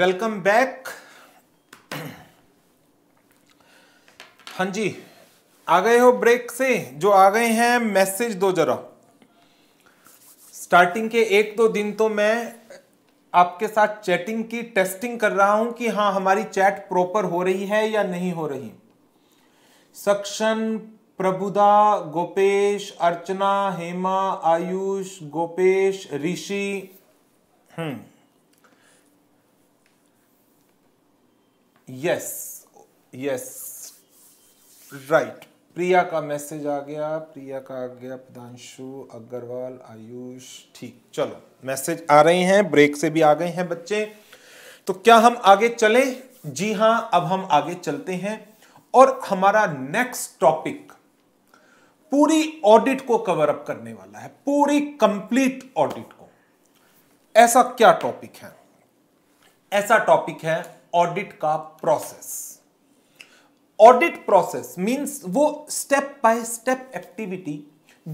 Welcome back हाँ जी आ गए हो ब्रेक से जो आ गए हैं मैसेज दो जरा स्टार्टिंग के एक दो दिन तो मैं आपके साथ चैटिंग की टेस्टिंग कर रहा हूं कि हाँ हमारी चैट प्रॉपर हो रही है या नहीं हो रही Saksham Prabhuda Gopesh Archana Hema Ayush Gopesh Rishi hmm yes yes right Priya का मैसेज आ गया प्रिया का आ गया पदांशु अग्रवाल आयुष ठीक चलो मैसेज आ रहे हैं ब्रेक से भी आ गए हैं बच्चे तो क्या हम आगे चले जी हां अब हम आगे चलते हैं और हमारा नेक्स्ट टॉपिक पूरी ऑडिट को कवर अप करने वाला है पूरी कंप्लीट ऑडिट को ऐसा क्या टॉपिक है ऐसा टॉपिक है ऑडिट का प्रोसेस ऑडिट प्रोसेस मींस वो स्टेप बाय स्टेप एक्टिविटी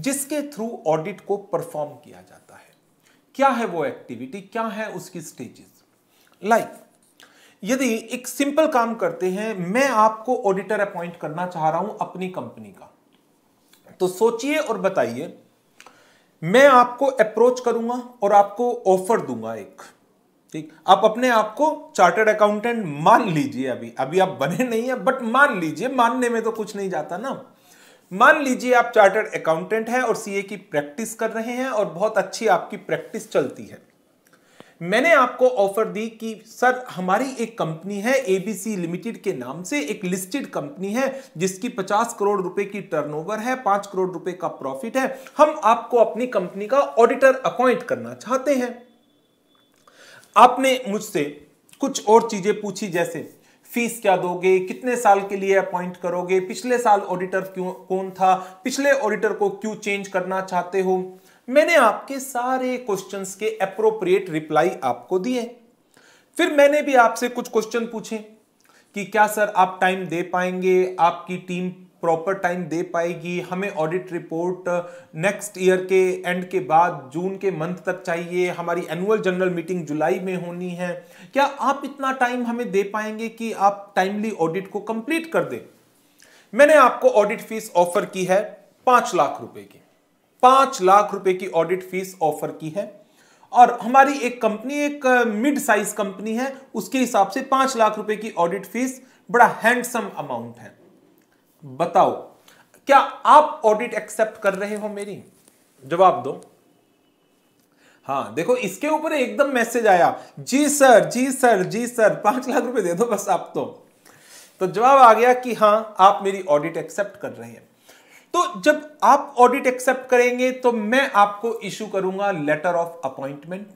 जिसके थ्रू ऑडिट को परफॉर्म किया जाता है क्या है वो एक्टिविटी क्या है उसकी स्टेजेस लाइक like, यदि एक सिंपल काम करते हैं मैं आपको ऑडिटर अपॉइंट करना चाह रहा हूं अपनी कंपनी का तो सोचिए और बताइए मैं आपको अप्रोच करूंगा और आपको ऑफर दूंगा एक ठीक आप अपने आप को चार्टर्ड अकाउंटेंट मान लीजिए अभी अभी आप बने नहीं है बट मान लीजिए मानने में तो कुछ नहीं जाता ना मान लीजिए आप चार्टर्ड अकाउंटेंट हैं और सीए की प्रैक्टिस कर रहे हैं और बहुत अच्छी आपकी प्रैक्टिस चलती है मैंने आपको ऑफर दी कि सर हमारी एक कंपनी है एबीसी लिमिटेड के नाम से एक लिस्टेड कंपनी है जिसकी 50 करोड़ रुपए की टर्नओवर है 5 करोड़ रुपए का प्रॉफिट है हम आपको अपनी कंपनी का ऑडिटर अपॉइंट करना चाहते हैं आपने मुझसे कुछ और चीज़ें पूछी जैसे फीस क्या दोगे कितने साल के लिए अपॉइंट करोगे पिछले साल ऑडिटर क्यों कौन था पिछले ऑडिटर को क्यों चेंज करना चाहते हो मैंने आपके सारे क्वेश्चंस के अप्रोप्रिएट रिप्लाई आपको दिए फिर मैंने भी आपसे कुछ क्वेश्चन पूछे कि क्या सर आप टाइम दे पाएंगे आपकी टीम प्रॉपर टाइम दे पाएगी हमें ऑडिट रिपोर्ट नेक्स्ट ईयर के एंड के बाद जून के मंथ तक चाहिए हमारी एनुअल जनरल मीटिंग जुलाई में होनी है क्या आप इतना टाइम हमें दे पाएंगे कि आप टाइमली ऑडिट को कंप्लीट कर दें मैंने आपको ऑडिट फीस ऑफर की है पांच लाख रुपए की पांच लाख रुपए की ऑडिट फीस ऑफर की है और हमारी एक कंपनी एक मिड साइज कंपनी है उसके हिसाब से पांच लाख रुपए की ऑडिट फीस बड़ा हैंडसम अमाउंट है बताओ क्या आप ऑडिट एक्सेप्ट कर रहे हो मेरी जवाब दो हाँ देखो इसके ऊपर एकदम मैसेज आया जी सर जी सर जी सर पांच लाख रुपए दे दो बस आप तो तो जवाब आ गया कि हाँ आप मेरी ऑडिट एक्सेप्ट कर रहे हैं तो जब आप ऑडिट एक्सेप्ट करेंगे तो मैं आपको इश्यू करूंगा लेटर ऑफ अपॉइंटमेंट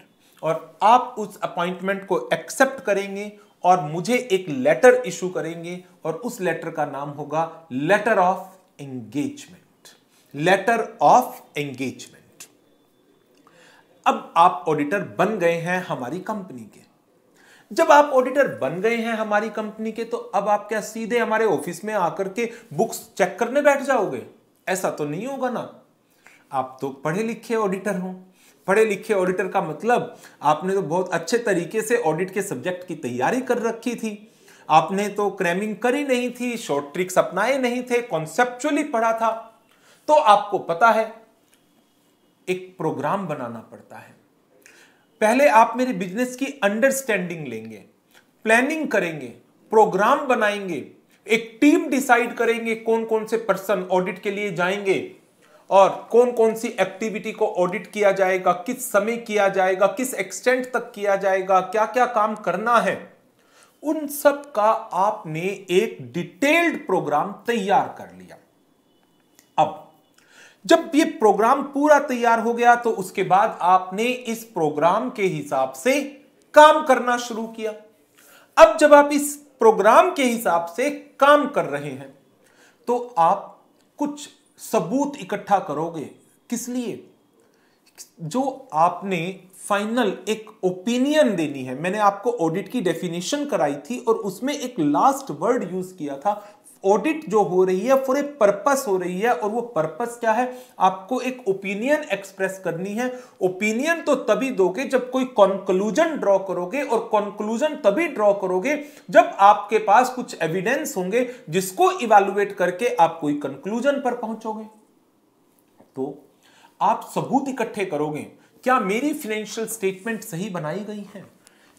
और आप उस अपॉइंटमेंट को एक्सेप्ट करेंगे और मुझे एक लेटर इशू करेंगे और उस लेटर का नाम होगा letter of engagement letter of engagement अब आप ऑडिटर बन गए हैं हमारी कंपनी के जब आप ऑडिटर बन गए हैं हमारी कंपनी के तो अब आप क्या सीधे हमारे ऑफिस में आकर के बुक्स चेक करने बैठ जाओगे ऐसा तो नहीं होगा ना आप तो पढ़े लिखे ऑडिटर हो पढ़े लिखे ऑडिटर का मतलब आपने तो बहुत अच्छे तरीके से ऑडिट के सब्जेक्ट की तैयारी कर रखी थी आपने तो क्रैमिंग करी नहीं थी शॉर्ट ट्रिक्स अपनाए नहीं थे कॉन्सेप्चुअली पढ़ा था तो आपको पता है एक प्रोग्राम बनाना पड़ता है पहले आप मेरे बिजनेस की अंडरस्टैंडिंग लेंगे प्लानिंग करेंगे प्रोग्राम बनाएंगे एक टीम डिसाइड करेंगे कौन कौन से पर्सन ऑडिट के लिए जाएंगे और कौन कौन सी एक्टिविटी को ऑडिट किया जाएगा किस समय किया जाएगा किस एक्सटेंट तक किया जाएगा क्या क्या काम करना है उन सब का आपने एक डिटेल्ड प्रोग्राम तैयार कर लिया अब जब ये प्रोग्राम पूरा तैयार हो गया तो उसके बाद आपने इस प्रोग्राम के हिसाब से काम करना शुरू किया अब जब आप इस प्रोग्राम के हिसाब से काम कर रहे हैं तो आप कुछ सबूत इकट्ठा करोगे किस लिए जो आपने फाइनल एक ओपिनियन देनी है मैंने आपको ऑडिट की डेफिनेशन कराई थी और उसमें एक लास्ट वर्ड यूज किया था ऑडिट जो हो रही है फॉर ए पर्पस हो रही है और वो पर्पस क्या है आपको एक ओपिनियन एक्सप्रेस करनी है ओपिनियन तो तभी दोगे जब कोई कंक्लूजन ड्रॉ करोगे और कंक्लूजन तभी ड्रॉ करोगे जब आपके पास कुछ एविडेंस होंगे जिसको इवेलुएट करके आप कोई कंक्लूजन पर पहुंचोगे तो आप सबूत इकट्ठे करोगे क्या मेरी फाइनेंशियल स्टेटमेंट सही बनाई गई है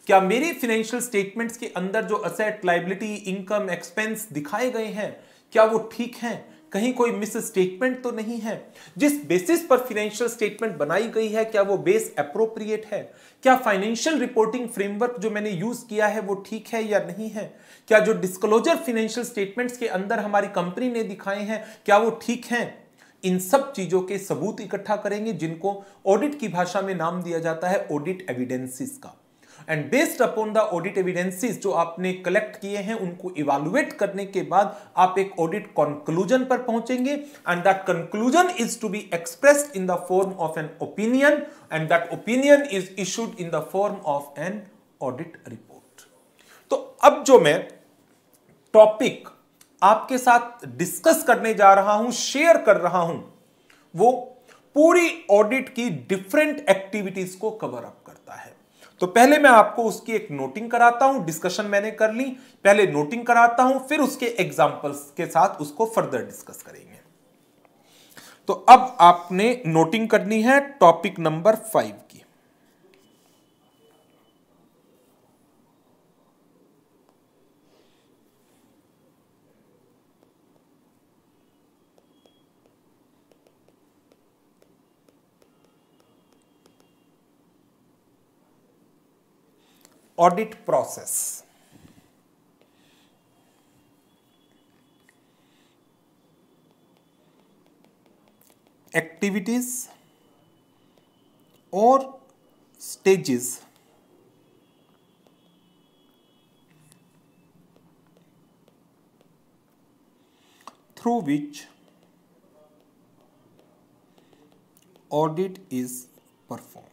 क्या मेरे फाइनेंशियल स्टेटमेंट्स के अंदर जो असेट लाइबिलिटी इनकम एक्सपेंस दिखाए गए हैं क्या वो ठीक हैं कहीं कोई मिस स्टेटमेंट तो नहीं है जिस बेसिस पर फाइनेंशियल स्टेटमेंट बनाई गई है क्या वो बेस अप्रोप्रिएट है क्या फाइनेंशियल रिपोर्टिंग फ्रेमवर्क जो मैंने यूज किया है वो ठीक है या नहीं है क्या जो डिस्क्लोजर फाइनेंशियल स्टेटमेंट्स के अंदर हमारी कंपनी ने दिखाए हैं क्या वो ठीक है इन सब चीजों के सबूत इकट्ठा करेंगे जिनको ऑडिट की भाषा में नाम दिया जाता है ऑडिट एविडेंसिस का and based upon the audit evidences जो आपने कलेक्ट किए हैं उनको इवालुएट करने के बाद आप एक ऑडिट कंक्लूजन पर पहुंचेंगे and that conclusion is to be express in the form of an opinion and that opinion is issued in the form of an audit report तो अब जो मैं टॉपिक आपके साथ डिस्कस करने जा रहा हूं शेयर कर रहा हूं वो पूरी ऑडिट की डिफरेंट एक्टिविटीज को कवर अप करता है तो पहले मैं आपको उसकी एक नोटिंग कराता हूं डिस्कशन मैंने कर ली पहले नोटिंग कराता हूं फिर उसके एग्जाम्पल्स के साथ उसको फर्दर डिस्कस करेंगे तो अब आपने नोटिंग करनी है topic number five audit process. Activities or stages through which audit is performed.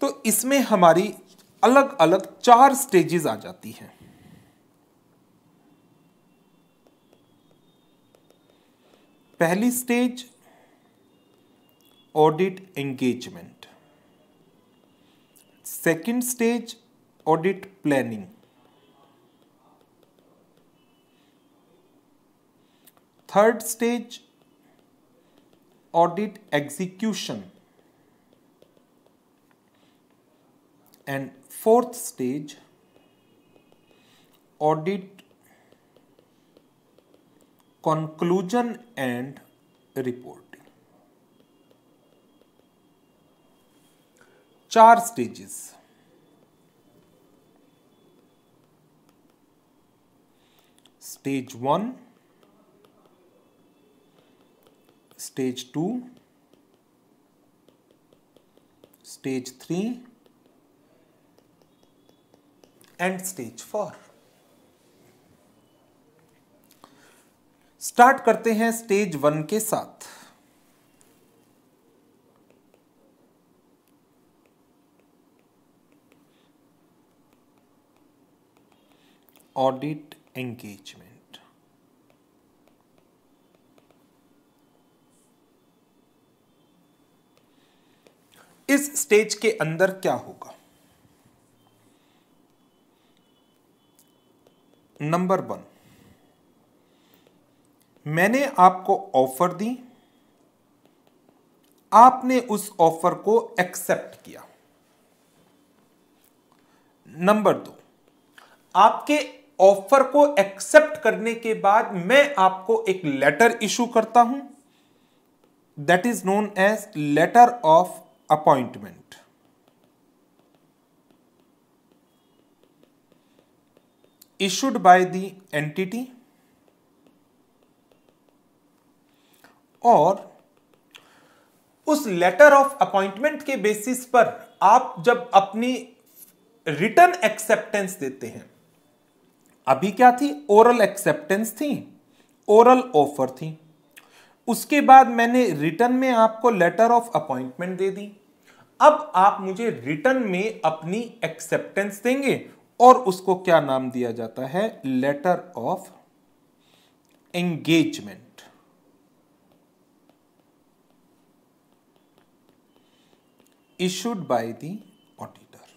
तो इसमें हमारी अलग अलग चार स्टेजेस आ जाती हैं पहली stage audit engagement second stage audit planning third stage audit execution And fourth stage, audit conclusion and reporting. Four stages. Stage 1, stage 2, stage 3 and stage four start करते हैं स्टेज वन के साथ ऑडिट एंगेजमेंट इस stage के अंदर क्या होगा number one मैंने आपको ऑफर दी आपने उस ऑफर को एक्सेप्ट किया नंबर दो आपके ऑफर को एक्सेप्ट करने के बाद मैं आपको एक लेटर इशू करता हूं that is known as letter of appointment issued by the entity और उस लेटर ऑफ अपॉइंटमेंट के बेसिस पर आप जब अपनी रिटर्न एक्सेप्टेंस देते हैं अभी क्या थी ओरल एक्सेप्टेंस थी ओरल ऑफर थी उसके बाद मैंने रिटर्न में आपको लेटर ऑफ अपॉइंटमेंट दे दी अब आप मुझे रिटर्न में अपनी एक्सेप्टेंस देंगे और उसको क्या नाम दिया जाता है letter of engagement issued by the auditor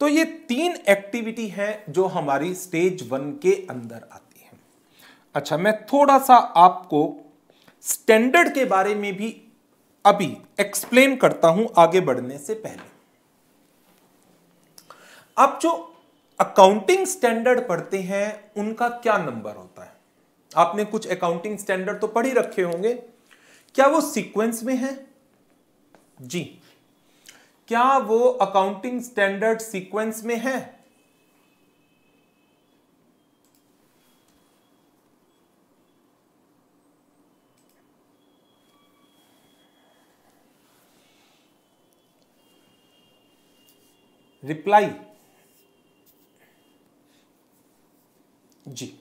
तो ये तीन एक्टिविटी हैं जो हमारी स्टेज वन के अंदर आती हैं अच्छा मैं थोड़ा सा आपको स्टैंडर्ड के बारे में भी अभी एक्सप्लेन करता हूं आगे बढ़ने से पहले आप जो अकाउंटिंग स्टैंडर्ड पढ़ते हैं उनका क्या नंबर होता है आपने कुछ अकाउंटिंग स्टैंडर्ड तो पढ़ ही रखे होंगे क्या वो सीक्वेंस में है जी क्या वो अकाउंटिंग स्टैंडर्ड सीक्वेंस में है रिप्लाई जी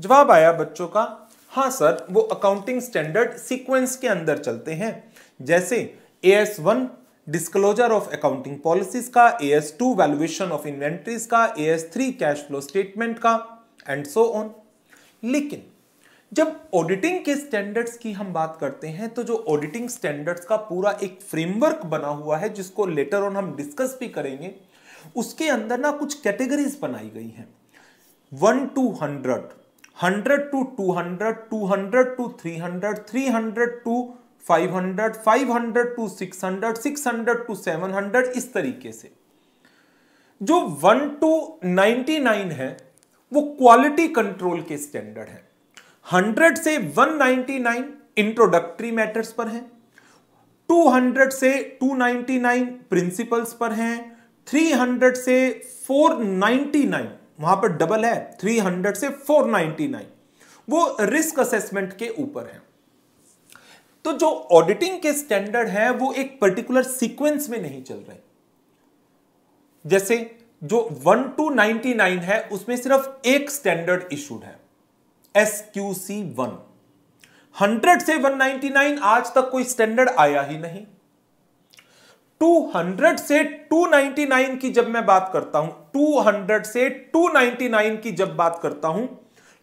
जवाब आया बच्चों का हाँ सर वो अकाउंटिंग स्टैंडर्ड सीक्वेंस के अंदर चलते हैं जैसे A S one disclosure of accounting policies का A S two valuation of inventories का A S three cash flow statement का एंड सो ऑन लेकिन जब ऑडिटिंग के स्टैंडर्ड्स की हम बात करते हैं तो जो ऑडिटिंग स्टैंडर्ड्स का पूरा एक फ्रेमवर्क बना हुआ है जिसको लेटर ऑन हम डिस्कस भी करेंगे उसके अंदर ना कुछ कैटेगरीज बनाई गई हैं one to hundred hundred to two hundred two hundred to three hundred three hundred to five hundred five hundred to six hundred six hundred to seven hundred इस तरीके से जो वन टू नाइनटी नाइन है वो quality control के standard है hundred से one ninety nine introductory matters पर है टू हंड्रेड से टू नाइनटी नाइन प्रिंसिपल्स पर हैं 300 से 499 वहां पर डबल है 300 से 499 वो रिस्क असेसमेंट के ऊपर है तो जो ऑडिटिंग के स्टैंडर्ड है वो एक पर्टिकुलर सीक्वेंस में नहीं चल रहे जैसे जो 1 टू 99 है उसमें सिर्फ एक स्टैंडर्ड इशूड है S Q C one hundred से 199 आज तक कोई स्टैंडर्ड आया ही नहीं 200 से 299 की जब मैं बात करता हूं 200 से 299 की जब बात करता हूं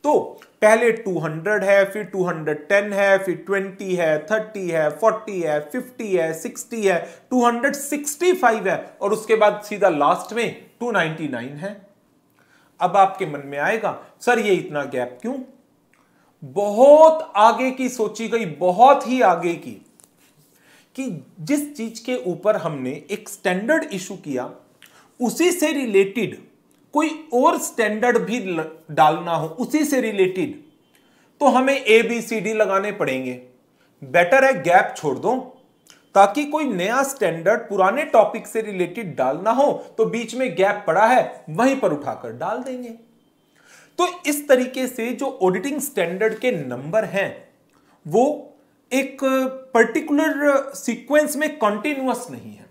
तो पहले 200 है फिर 210 है फिर 20 है 30 है 40 है 50 है 60 है 265 है और उसके बाद सीधा लास्ट में 299 है अब आपके मन में आएगा सर ये इतना गैप क्यों बहुत आगे की सोची गई बहुत ही आगे की कि जिस चीज के ऊपर हमने एक स्टैंडर्ड इशू किया उसी से रिलेटेड कोई और स्टैंडर्ड भी डालना हो उसी से रिलेटेड तो हमें ए बी सी डी लगाने पड़ेंगे बेटर है गैप छोड़ दो ताकि कोई नया स्टैंडर्ड पुराने टॉपिक से रिलेटेड डालना हो तो बीच में गैप पड़ा है वहीं पर उठाकर डाल देंगे तो इस तरीके से जो ऑडिटिंग स्टैंडर्ड के नंबर हैं वो एक पर्टिकुलर सीक्वेंस में कंटिन्यूस नहीं है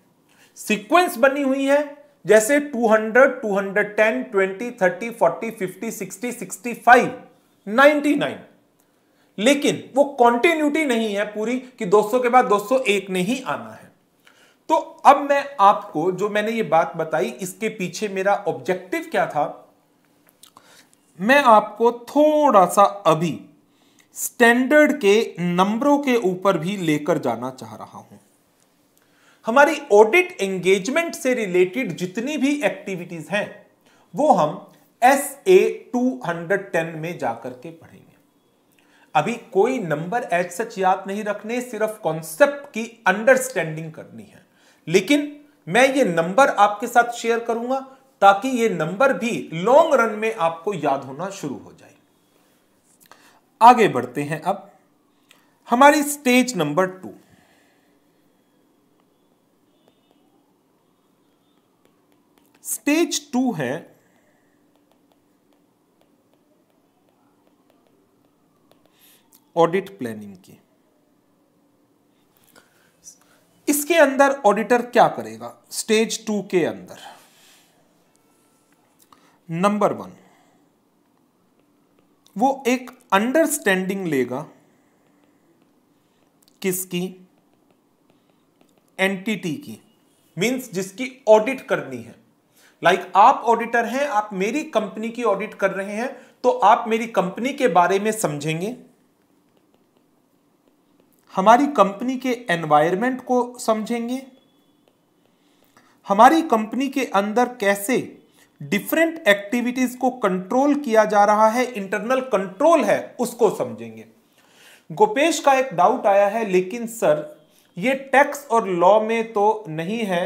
सीक्वेंस बनी हुई है जैसे 200, 210, 20, 30, 40, 50, 60, 65, 99 लेकिन वो कॉन्टिन्यूटी नहीं है पूरी कि 200 के बाद 201 नहीं आना है तो अब मैं आपको जो मैंने ये बात बताई इसके पीछे मेरा ऑब्जेक्टिव क्या था मैं आपको थोड़ा सा अभी स्टैंडर्ड के नंबरों के ऊपर भी लेकर जाना चाह रहा हूं हमारी ऑडिट एंगेजमेंट से रिलेटेड जितनी भी एक्टिविटीज हैं वो हम S A two hundred ten में जाकर के पढ़ेंगे अभी कोई नंबर एच सच याद नहीं रखने सिर्फ कॉन्सेप्ट की अंडरस्टैंडिंग करनी है लेकिन मैं ये नंबर आपके साथ शेयर करूंगा ताकि ये नंबर भी लॉन्ग रन में आपको याद होना शुरू हो जाए आगे बढ़ते हैं अब हमारी stage number two stage two है ऑडिट प्लानिंग की इसके अंदर ऑडिटर क्या करेगा स्टेज टू के अंदर नंबर वन वो एक अंडरस्टैंडिंग लेगा किसकी एंटिटी की मींस जिसकी ऑडिट करनी है लाइक like, आप ऑडिटर हैं आप मेरी कंपनी की ऑडिट कर रहे हैं तो आप मेरी कंपनी के बारे में समझेंगे हमारी कंपनी के एनवायरमेंट को समझेंगे हमारी कंपनी के अंदर कैसे डिफरेंट एक्टिविटीज को कंट्रोल किया जा रहा है इंटरनल कंट्रोल है उसको समझेंगे गोपेश का एक डाउट आया है लेकिन सर ये टैक्स और लॉ में तो नहीं है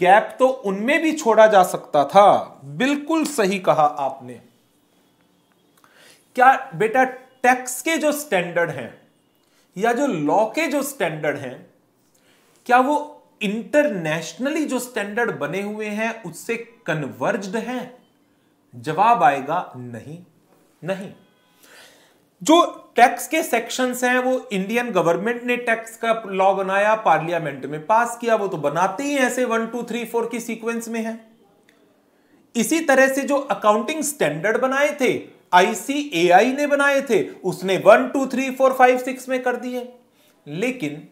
गैप तो उनमें भी छोड़ा जा सकता था बिल्कुल सही कहा आपने क्या बेटा टैक्स के जो स्टैंडर्ड हैं या जो लॉ के जो स्टैंडर्ड हैं क्या वो इंटरनेशनली जो स्टैंडर्ड बने हुए हैं उससे कन्वर्ज्ड हैं जवाब आएगा नहीं नहीं जो टैक्स के सेक्शंस हैं वो इंडियन गवर्नमेंट ने टैक्स का लॉ बनाया पार्लियामेंट में पास किया वो तो बनाते ही ऐसे वन टू थ्री फोर की सीक्वेंस में है इसी तरह से जो अकाउंटिंग स्टैंडर्ड बनाए थे आईसीएआई ने बनाए थे उसने one two three four five six में कर दिए लेकिन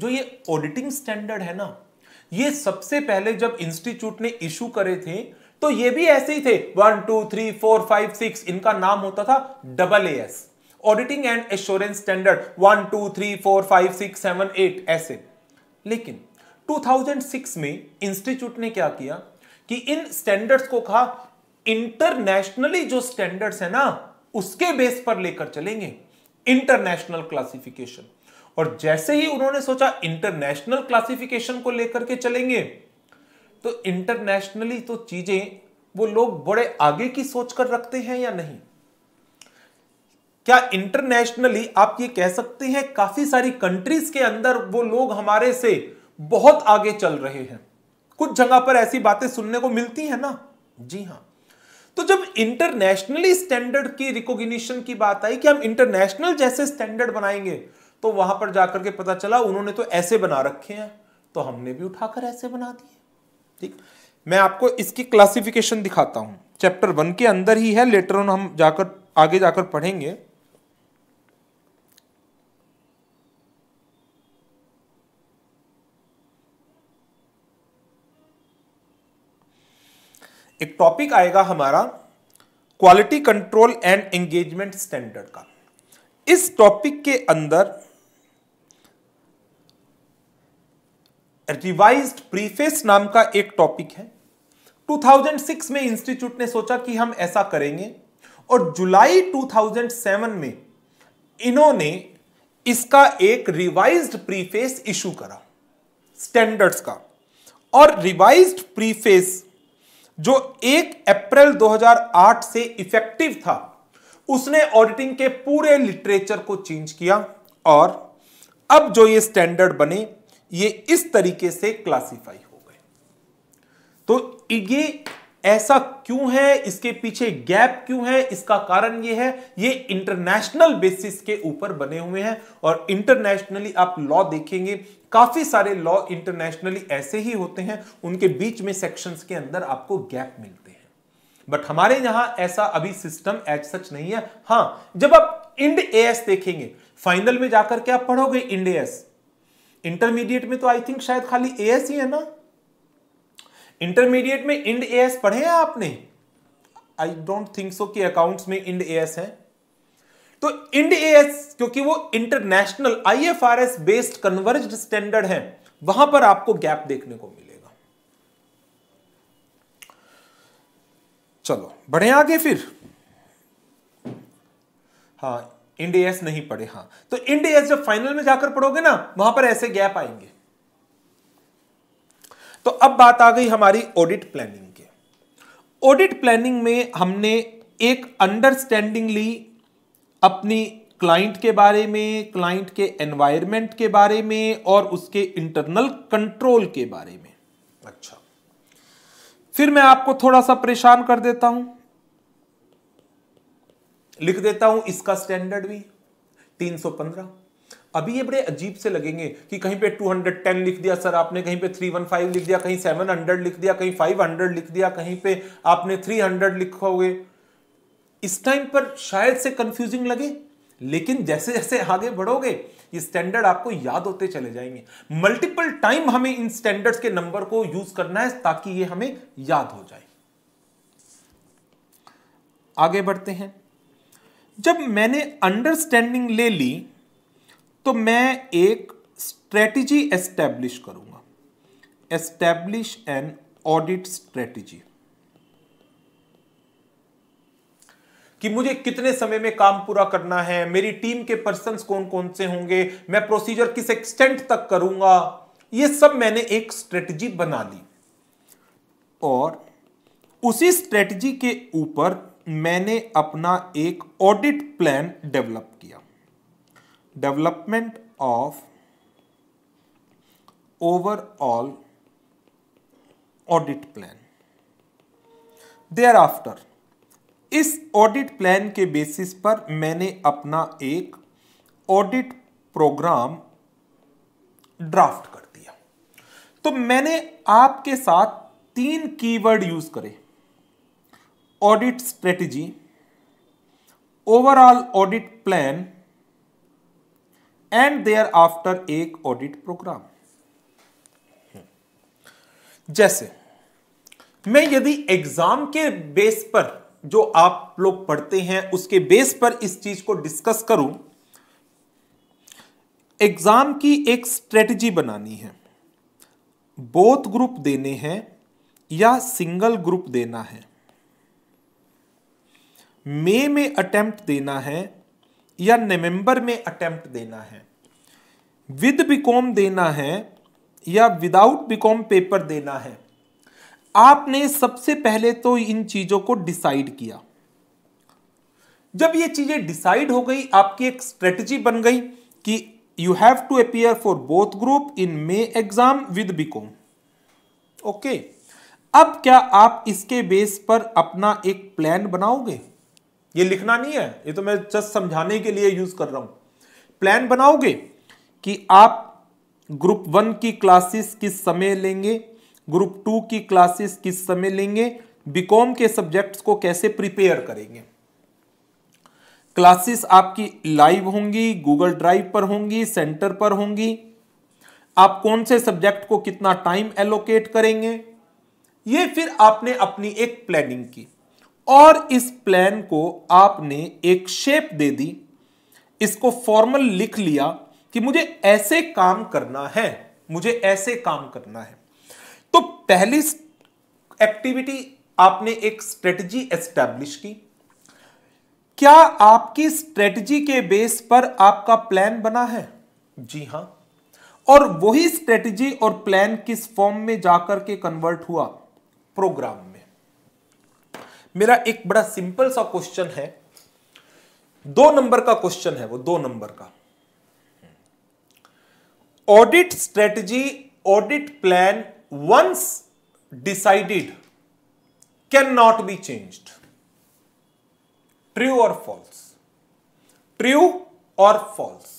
जो ये ऑडिटिंग स्टैंडर्ड है ना ये सबसे पहले जब इंस्टीट्यूट ने इशू करे थे तो ये भी ऐसे ही थे one two three four five six इनका नाम होता था double A S auditing and assurance standard one two three four five six seven eight ऐसे लेकिन 2006 में इंस्टीट्यूट ने क्या किया कि इन स्टैंडर्ड्स को कहा इंटरनेशनली जो स्टैंडर्ड्स है ना उसके बेस पर लेकर चलेंगे इंटरनेशनल क्लासिफिकेशन और जैसे ही उन्होंने सोचा इंटरनेशनल क्लासिफिकेशन को लेकर के चलेंगे तो इंटरनेशनली तो चीजें वो लोग बड़े आगे की सोच कर रखते हैं या नहीं क्या इंटरनेशनली आप ये कह सकते हैं काफी सारी कंट्रीज के अंदर वो लोग हमारे से बहुत आगे चल रहे हैं कुछ जगह पर ऐसी बातें सुनने को मिलती है ना जी हाँ तो जब इंटरनेशनली स्टैंडर्ड की रिकॉग्निशन की बात आई कि हम इंटरनेशनल जैसे स्टैंडर्ड बनाएंगे तो वहां पर जाकर के पता चला उन्होंने तो ऐसे बना रखे हैं तो हमने भी उठाकर ऐसे बना दिए ठीक मैं आपको इसकी क्लासिफिकेशन दिखाता हूं चैप्टर वन के अंदर ही है लेटर ऑन हम जाकर आगे जाकर पढ़ेंगे एक टॉपिक आएगा हमारा quality control and engagement standard का इस टॉपिक के अंदर रिवाइज्ड प्रीफेस नाम का एक टॉपिक है 2006 में इंस्टीट्यूट ने सोचा कि हम ऐसा करेंगे और जुलाई 2007 में इन्होंने इसका एक रिवाइज्ड प्रीफेस इशू करा स्टैंडर्ड्स का और रिवाइज्ड प्रीफेस जो 1 अप्रैल 2008 से इफेक्टिव था उसने ऑडिटिंग के पूरे लिटरेचर को चेंज किया और अब जो ये स्टैंडर्ड बने ये इस तरीके से क्लासिफाई हो गए तो ये ऐसा क्यों है इसके पीछे गैप क्यों है इसका कारण ये है ये इंटरनेशनल बेसिस के ऊपर बने हुए हैं और इंटरनेशनली आप लॉ देखेंगे काफी सारे लॉ इंटरनेशनली ऐसे ही होते हैं उनके बीच में सेक्शंस के अंदर आपको गैप मिलते हैं बट हमारे यहां ऐसा अभी सिस्टम एज सच नहीं है हाँ जब आप इंड एस देखेंगे फाइनल में जाकर के आप पढ़ोगे इंड एस इंटरमीडिएट में तो आई थिंक शायद खाली ए ही है ना इंटरमीडिएट में इंड ए एस पढ़े हैं आपने आई डोंट थिंक सो कि अकाउंट्स में इंड ए है तो इंड ए क्योंकि वो international S based converge standard है वहां पर आपको गैप देखने को मिलेगा चलो बढ़े आगे फिर हाँ इंडेस नहीं पढ़े हाँ तो इंडेस जब फाइनल में जाकर पढ़ोगे ना वहां पर ऐसे गैप आएंगे तो अब बात आ गई हमारी ऑडिट प्लानिंग के ऑडिट प्लानिंग में हमने एक अंडरस्टैंडिंग ली अपनी क्लाइंट के बारे में क्लाइंट के एनवायरमेंट के बारे में और उसके इंटरनल कंट्रोल के बारे में अच्छा फिर मैं आपको थोड़ा सा परेशान कर देता हूं लिख देता हूं इसका स्टैंडर्ड भी 315 अभी ये बड़े अजीब से लगेंगे कि कहीं पे 210 लिख दिया सर आपने कहीं पे 315 लिख दिया कहीं 700 लिख दिया कहीं 500 लिख दिया कहीं पे आपने 300 लिखोगे इस टाइम पर शायद से कंफ्यूजिंग लगे लेकिन जैसे जैसे आगे बढ़ोगे ये स्टैंडर्ड आपको याद होते चले जाएंगे मल्टीपल टाइम हमें इन स्टैंडर्ड्स के नंबर को यूज करना है ताकि ये हमें याद हो जाए आगे बढ़ते हैं जब मैंने अंडरस्टैंडिंग ले ली तो मैं एक स्ट्रेटजी एस्टैब्लिश करूंगा एस्टैब्लिश एन ऑडिट स्ट्रेटजी कि मुझे कितने समय में काम पूरा करना है मेरी टीम के पर्सन कौन कौन से होंगे मैं प्रोसीजर किस एक्सटेंट तक करूंगा ये सब मैंने एक स्ट्रेटजी बना ली और उसी स्ट्रेटजी के ऊपर मैंने अपना एक ऑडिट प्लान डेवलप किया development of overall audit plan thereafter इस ऑडिट प्लान के बेसिस पर मैंने अपना एक ऑडिट प्रोग्राम ड्राफ्ट कर दिया तो मैंने आपके साथ तीन कीवर्ड यूज करे audit strategy overall audit plan and thereafter एक ऑडिट प्रोग्राम जैसे मैं यदि एग्जाम के बेस पर जो आप लोग पढ़ते हैं उसके बेस पर इस चीज को डिस्कस करूं एग्जाम की एक स्ट्रेटजी बनानी है बोथ ग्रुप देने हैं या सिंगल ग्रुप देना है मई में अटैम्प्ट देना है या नवंबर में अटैम्प्ट देना है विद बीकॉम देना है या विदाउट बीकॉम पेपर देना है आपने सबसे पहले तो इन चीजों को डिसाइड किया जब ये चीजें डिसाइड हो गई आपकी एक स्ट्रेटजी बन गई कि you have to appear for both group in May exam with BCom okay अब क्या आप इसके बेस पर अपना एक प्लान बनाओगे ये लिखना नहीं है ये तो मैं जस्ट समझाने के लिए यूज कर रहा हूं प्लान बनाओगे कि आप ग्रुप वन की क्लासेस किस समय लेंगे ग्रुप टू की क्लासेस किस समय लेंगे बीकॉम के सब्जेक्ट्स को कैसे प्रिपेयर करेंगे क्लासेस आपकी लाइव होंगी गूगल ड्राइव पर होंगी सेंटर पर होंगी आप कौन से सब्जेक्ट को कितना टाइम एलोकेट करेंगे ये फिर आपने अपनी एक प्लानिंग की और इस प्लान को आपने एक शेप दे दी इसको फॉर्मल लिख लिया कि मुझे ऐसे काम करना है मुझे ऐसे काम करना है तो पहली एक्टिविटी आपने एक स्ट्रेटजी एस्टैब्लिश की क्या आपकी स्ट्रेटजी के बेस पर आपका प्लान बना है जी हां और वही स्ट्रेटजी और प्लान किस फॉर्म में जाकर के कन्वर्ट हुआ प्रोग्राम मेरा एक बड़ा सिंपल सा क्वेश्चन है दो नंबर का क्वेश्चन है वो दो नंबर का audit strategy audit plan once decided can not be changed true और फॉल्स ट्रू और false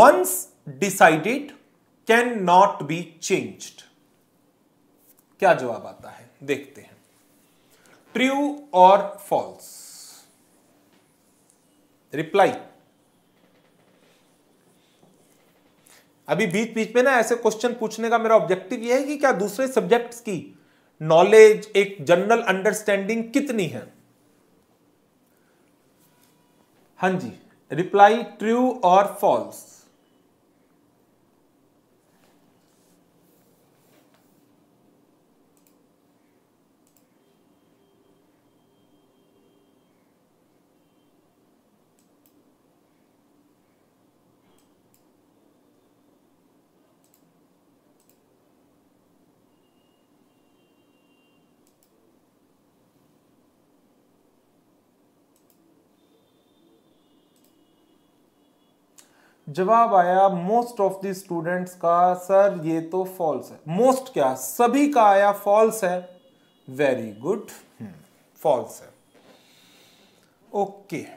once decided can not be changed क्या जवाब आता है देखते हैं ट्रू और फॉल्स रिप्लाई अभी बीच बीच में ना ऐसे क्वेश्चन पूछने का मेरा ऑब्जेक्टिव यह है कि क्या दूसरे सब्जेक्ट्स की नॉलेज एक जनरल अंडरस्टैंडिंग कितनी है हां जी रिप्लाई ट्रू और फॉल्स जवाब आया मोस्ट ऑफ दी स्टूडेंट्स का सर ये तो फॉल्स है मोस्ट क्या सभी का आया फॉल्स है वेरी गुड फॉल्स है ओके okay.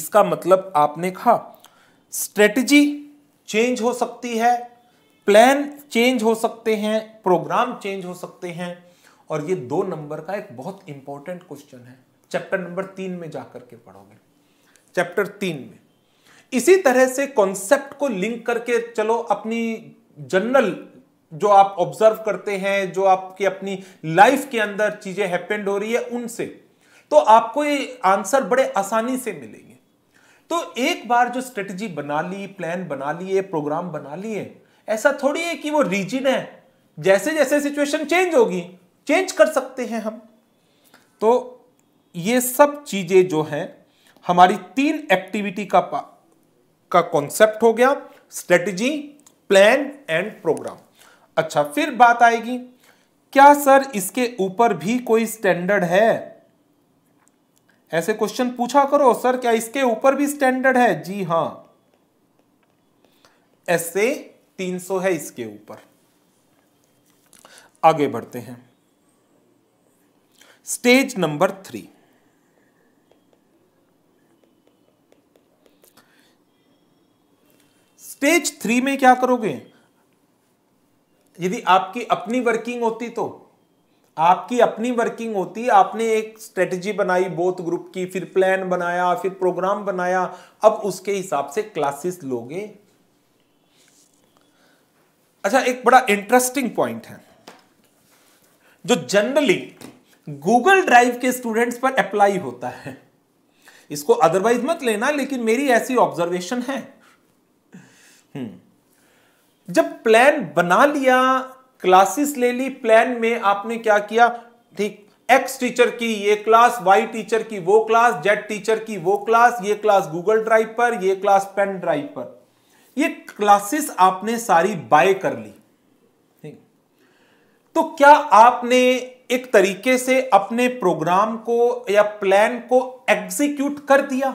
इसका मतलब आपने कहा स्ट्रेटजी चेंज हो सकती है प्लान चेंज हो सकते हैं प्रोग्राम चेंज हो सकते हैं और ये दो नंबर का एक बहुत इंपॉर्टेंट क्वेश्चन है चैप्टर नंबर तीन में जाकर के पढ़ोगे चैप्टर तीन में इसी तरह से कॉन्सेप्ट को लिंक करके चलो अपनी जनरल जो आप ऑब्जर्व करते हैं जो आपकी अपनी लाइफ के अंदर चीजें हैपेंड हो रही है उनसे तो आपको ये आंसर बड़े आसानी से मिलेंगे तो एक बार जो स्ट्रेटजी बना ली प्लान बना लिए प्रोग्राम बना लिए ऐसा थोड़ी है कि वो रीजन है जैसे जैसे सिचुएशन चेंज होगी चेंज कर सकते हैं हम तो ये सब चीजें जो हैं हमारी तीन एक्टिविटी का का कॉन्सेप्ट हो गया स्ट्रेटजी प्लान एंड प्रोग्राम अच्छा फिर बात आएगी क्या सर इसके ऊपर भी कोई स्टैंडर्ड है ऐसे क्वेश्चन पूछा करो सर क्या इसके ऊपर भी स्टैंडर्ड है जी हां ऐसे 300 है इसके ऊपर आगे बढ़ते हैं stage number three stage three में क्या करोगे यदि आपकी अपनी वर्किंग होती तो आपकी अपनी वर्किंग होती आपने एक स्ट्रेटजी बनाई बोथ ग्रुप की फिर प्लान बनाया फिर प्रोग्राम बनाया अब उसके हिसाब से क्लासेस लोगे अच्छा एक बड़ा इंटरेस्टिंग पॉइंट है जो जनरली गूगल ड्राइव के स्टूडेंट्स पर अप्लाई होता है इसको अदरवाइज मत लेना लेकिन मेरी ऐसी ऑब्जर्वेशन है हम्म। जब प्लान बना लिया क्लासेस ले ली प्लान में आपने क्या किया ठीक एक्स टीचर की ये क्लास वाई टीचर की वो क्लास जेड टीचर की वो क्लास ये क्लास गूगल ड्राइव पर ये क्लास पेन ड्राइव पर ये क्लासेस आपने सारी बाय कर ली ठीक तो क्या आपने एक तरीके से अपने प्रोग्राम को या प्लान को एग्जीक्यूट कर दिया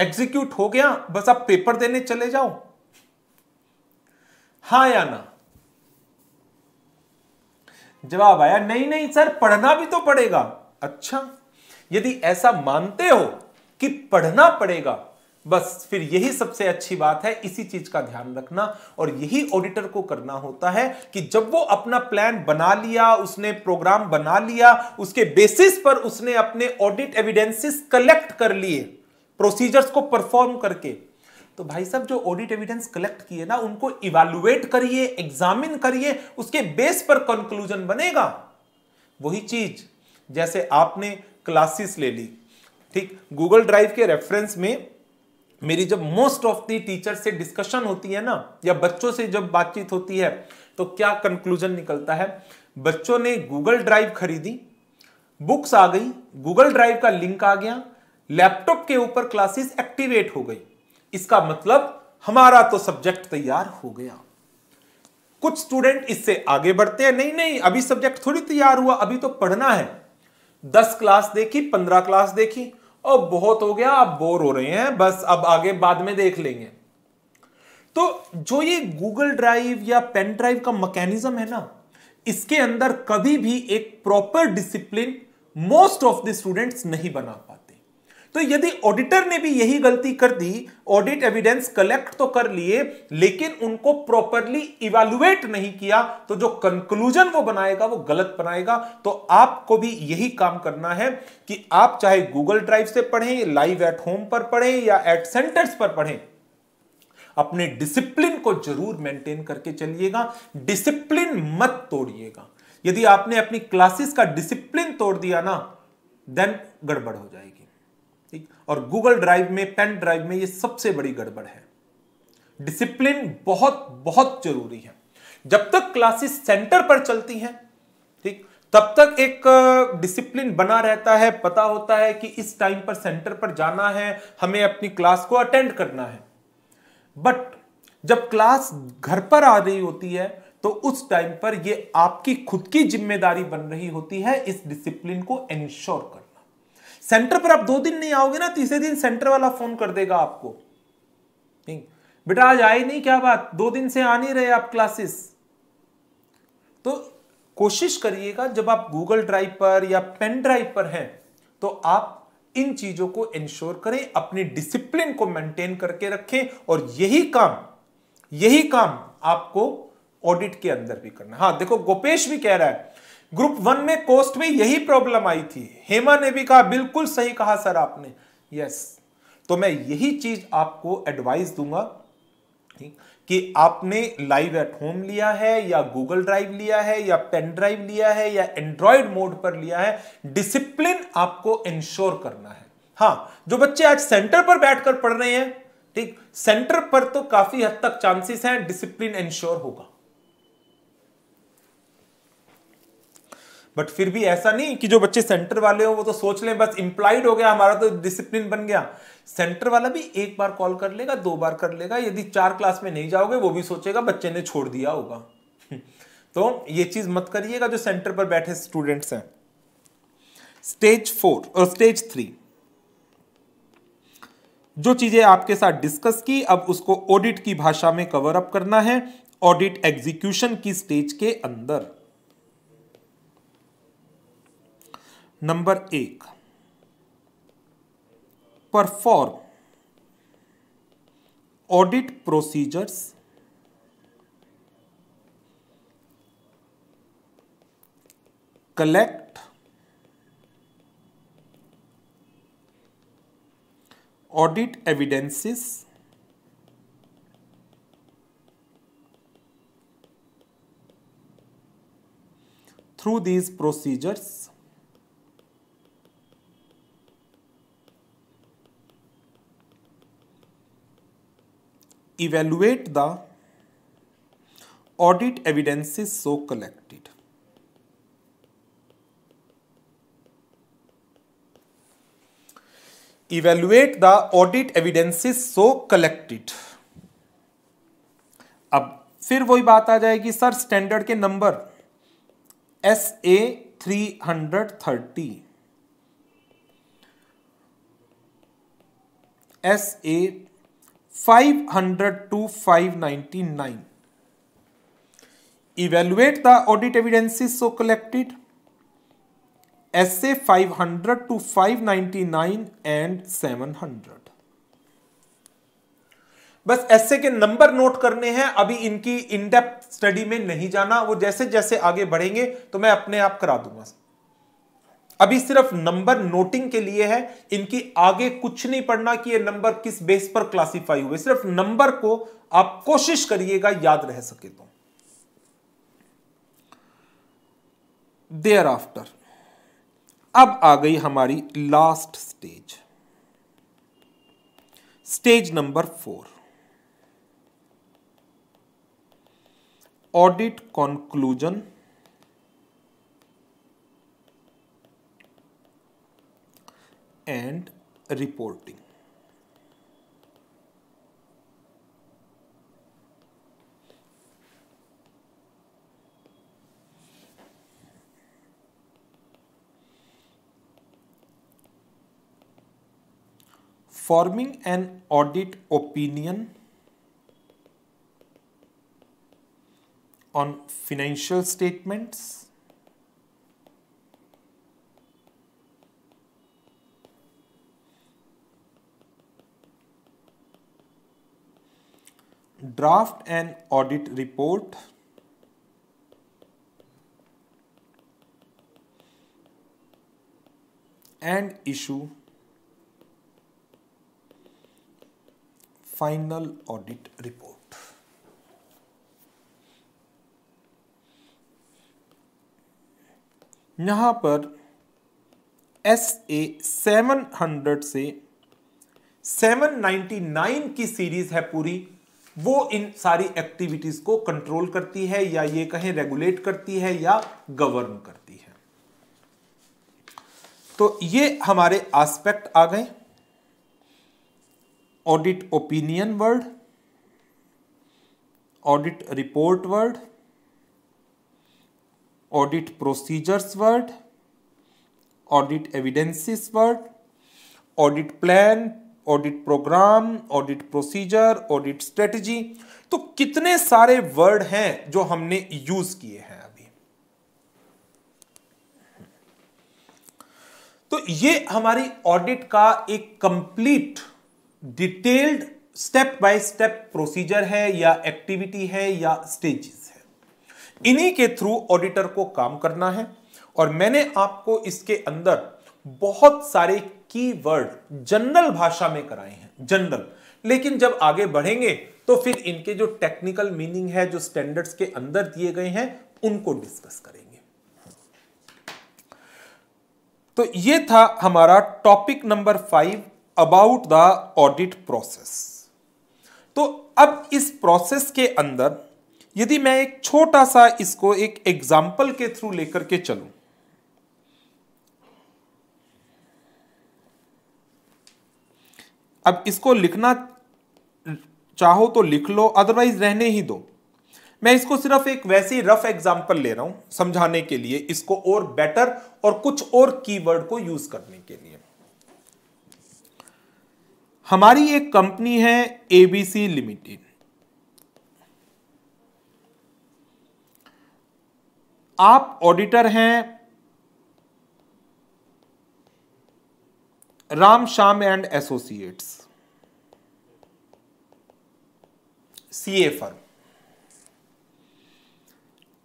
एग्जीक्यूट हो गया बस आप पेपर देने चले जाओ हा या ना जवाब आया नहीं नहीं सर पढ़ना भी तो पड़ेगा अच्छा यदि ऐसा मानते हो कि पढ़ना पड़ेगा बस फिर यही सबसे अच्छी बात है इसी चीज का ध्यान रखना और यही ऑडिटर को करना होता है कि जब वो अपना प्लान बना लिया उसने प्रोग्राम बना लिया उसके बेसिस पर उसने अपने ऑडिट एविडेंसेस कलेक्ट कर लिए प्रोसीजर्स को परफॉर्म करके तो भाई साहब जो ऑडिट एविडेंस कलेक्ट किए ना उनको इवेलुएट करिए एग्जामिन करिए उसके बेस पर कंक्लूजन बनेगा वही चीज जैसे आपने क्लासेस ले ली ठीक गूगल ड्राइव के रेफरेंस में मेरी जब मोस्ट ऑफ दी टीचर से डिस्कशन होती है ना या बच्चों से जब बातचीत होती है तो क्या कंक्लूजन निकलता है बच्चों ने गूगल ड्राइव खरीदी बुक्स आ गई गूगल ड्राइव का लिंक आ गया लैपटॉप के ऊपर क्लासेस एक्टिवेट हो गई इसका मतलब हमारा तो सब्जेक्ट तैयार हो गया कुछ स्टूडेंट इससे आगे बढ़ते हैं नहीं नहीं अभी सब्जेक्ट थोड़ी तैयार हुआ अभी तो पढ़ना है दस क्लास देखी पंद्रह क्लास देखी और बहुत हो गया आप बोर हो रहे हैं बस अब आगे बाद में देख लेंगे तो जो ये गूगल ड्राइव या पेन ड्राइव का मैकेनिज्म है ना इसके अंदर कभी भी एक proper discipline most of the students नहीं बना पाते तो यदि ऑडिटर ने भी यही गलती कर दी ऑडिट एविडेंस कलेक्ट तो कर लिए लेकिन उनको प्रॉपरली इवेलुएट नहीं किया तो जो कंक्लूजन वो बनाएगा वो गलत बनाएगा तो आपको भी यही काम करना है कि आप चाहे गूगल ड्राइव से पढ़ें लाइव एट होम पर पढ़ें या एट सेंटर्स पर पढ़ें अपने डिसिप्लिन को जरूर मेंटेन करके चलिएगा डिसिप्लिन मत तोड़िएगा यदि आपने अपनी क्लासेस का डिसिप्लिन तोड़ दिया ना देन गड़बड़ हो जाएगी और गूगल ड्राइव में पेन ड्राइव में ये सबसे बड़ी गड़बड़ है डिसिप्लिन बहुत बहुत जरूरी है जब तक क्लासेस सेंटर पर चलती हैं ठीक तब तक एक डिसिप्लिन बना रहता है पता होता है कि इस टाइम पर सेंटर पर जाना है हमें अपनी क्लास को अटेंड करना है बट जब क्लास घर पर आ रही होती है तो उस टाइम पर यह आपकी खुद की जिम्मेदारी बन रही होती है इस डिसिप्लिन को एंश्योर करना सेंटर पर आप दो दिन नहीं आओगे ना तीसरे दिन सेंटर वाला फोन कर देगा आपको बेटा आज आए नहीं क्या बात दो दिन से आ नहीं रहे आप क्लासेस तो कोशिश करिएगा जब आप गूगल ड्राइव पर या पेन ड्राइव पर हैं तो आप इन चीजों को इंश्योर करें अपनी डिसिप्लिन को मेंटेन करके रखें और यही काम यही काम आपको ऑडिट के अंदर भी करना हाँ देखो गोपेश भी कह रहा है ग्रुप वन में कोस्ट में यही प्रॉब्लम आई थी हेमा ने भी कहा बिल्कुल सही कहा सर आपने यस तो मैं यही चीज आपको एडवाइस दूंगा कि आपने लाइव एट होम लिया है या गूगल ड्राइव लिया है या पेन ड्राइव लिया है या एंड्रॉयड मोड पर लिया है डिसिप्लिन आपको इंश्योर करना है हाँ जो बच्चे आज सेंटर पर बैठकर पढ़ रहे हैं ठीक सेंटर पर तो काफी हद तक चांसेस हैं डिसिप्लिन इंश्योर होगा बट फिर भी ऐसा नहीं कि जो बच्चे सेंटर वाले हो वो तो सोच लें बस इंप्लाइड हो गया हमारा तो डिसिप्लिन बन गया सेंटर वाला भी एक बार कॉल कर लेगा दो बार कर लेगा यदि चार क्लास में नहीं जाओगे वो भी सोचेगा बच्चे ने छोड़ दिया होगा तो ये चीज मत करिएगा जो सेंटर पर बैठे स्टूडेंट्स हैं स्टेज फोर और स्टेज थ्री जो चीजें आपके साथ डिस्कस की अब उसको ऑडिट की भाषा में कवर अप करना है ऑडिट एग्जीक्यूशन की स्टेज के अंदर Number एक perform audit procedures, collect audit evidences through these procedures evaluate the audit evidences so collected. Evaluate the audit evidences so collected. अब फिर वही बात आ जाएगी सर स्टैंडर्ड के number S A three hundred thirty S A 500 to 599 evaluate the audit evidences so collected five 500 to 599 and 700 बस ऐसे के नंबर नोट करने हैं अभी इनकी इनडेप्थ स्टडी में नहीं जाना वो जैसे जैसे आगे बढ़ेंगे तो मैं अपने आप करा दूंगा अभी सिर्फ नंबर नोटिंग के लिए है इनकी आगे कुछ नहीं पढ़ना कि ये नंबर किस बेस पर क्लासिफाई हुए सिर्फ नंबर को आप कोशिश करिएगा याद रह सके तो देयर आफ्टर अब आ गई हमारी last stage stage number four audit conclusion and reporting. forming an audit opinion on financial statements draft an audit report and issue final audit report. यहाँ पर एस ए सेवन हंड्रेड से seven ninety nine की series है पूरी वो इन सारी activities को control करती है या ये कहें रेगुलेट करती है या गवर्न करती है तो ये हमारे एस्पेक्ट आ गए audit opinion word audit report word audit procedures word audit evidences word audit plan audit programme audit procedure audit strategy तो कितने सारे वर्ड हैं जो हमने यूज किए हैं अभी तो ये हमारी ऑडिट का एक complete detailed step by step procedure है या एक्टिविटी है या स्टेजेस है इन्हीं के थ्रू ऑडिटर को काम करना है और मैंने आपको इसके अंदर बहुत सारे कीवर्ड जनरल भाषा में कराए हैं जनरल लेकिन जब आगे बढ़ेंगे तो फिर इनके जो टेक्निकल मीनिंग है जो स्टैंडर्ड्स के अंदर दिए गए हैं उनको डिस्कस करेंगे तो ये था हमारा topic number five about the audit process तो अब इस प्रोसेस के अंदर यदि मैं एक छोटा सा इसको एक एग्जाम्पल के थ्रू लेकर के चलूं अब इसको लिखना चाहो तो लिख लो अदरवाइज रहने ही दो मैं इसको सिर्फ एक वैसे रफ एग्जाम्पल ले रहा हूं समझाने के लिए इसको और बेटर और कुछ और कीवर्ड को यूज करने के लिए हमारी एक कंपनी है एबीसी लिमिटेड आप ऑडिटर हैं Ram Shyam and associates C A firm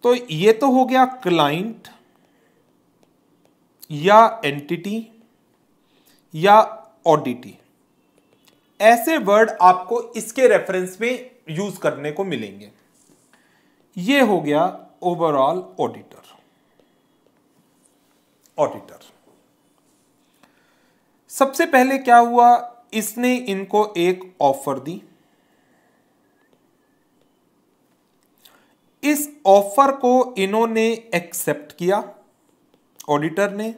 तो ये तो हो गया क्लाइंट या एंटिटी या ऑडिटी ऐसे वर्ड आपको इसके रेफरेंस में यूज करने को मिलेंगे ये हो गया ओवरऑल ऑडिटर ऑडिटर सबसे पहले क्या हुआ इसने इनको एक ऑफर दी इस ऑफर को इन्होंने एक्सेप्ट किया ऑडिटर ने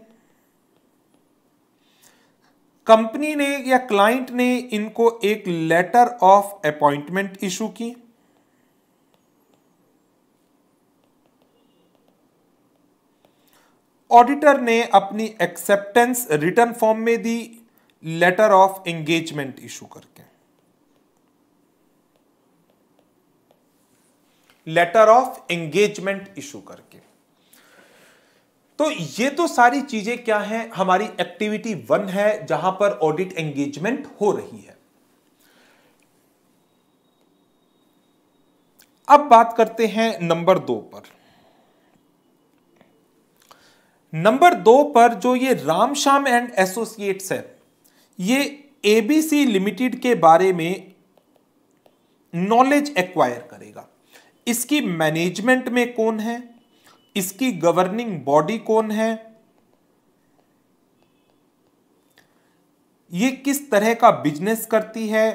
कंपनी ने या क्लाइंट ने इनको एक लेटर ऑफ अपॉइंटमेंट इशू की ऑडिटर ने अपनी एक्सेप्टेंस रिटर्न फॉर्म में दी लेटर ऑफ एंगेजमेंट इशू करके लेटर ऑफ एंगेजमेंट इशू करके तो ये तो सारी चीजें क्या हैं हमारी एक्टिविटी वन है जहां पर ऑडिट एंगेजमेंट हो रही है अब बात करते हैं नंबर दो पर नंबर दो पर जो ये राम श्याम एंड एसोसिएट्स है ये एबीसी लिमिटेड के बारे में नॉलेज एक्वायर करेगा इसकी मैनेजमेंट में कौन है इसकी गवर्निंग बॉडी कौन है ये किस तरह का बिजनेस करती है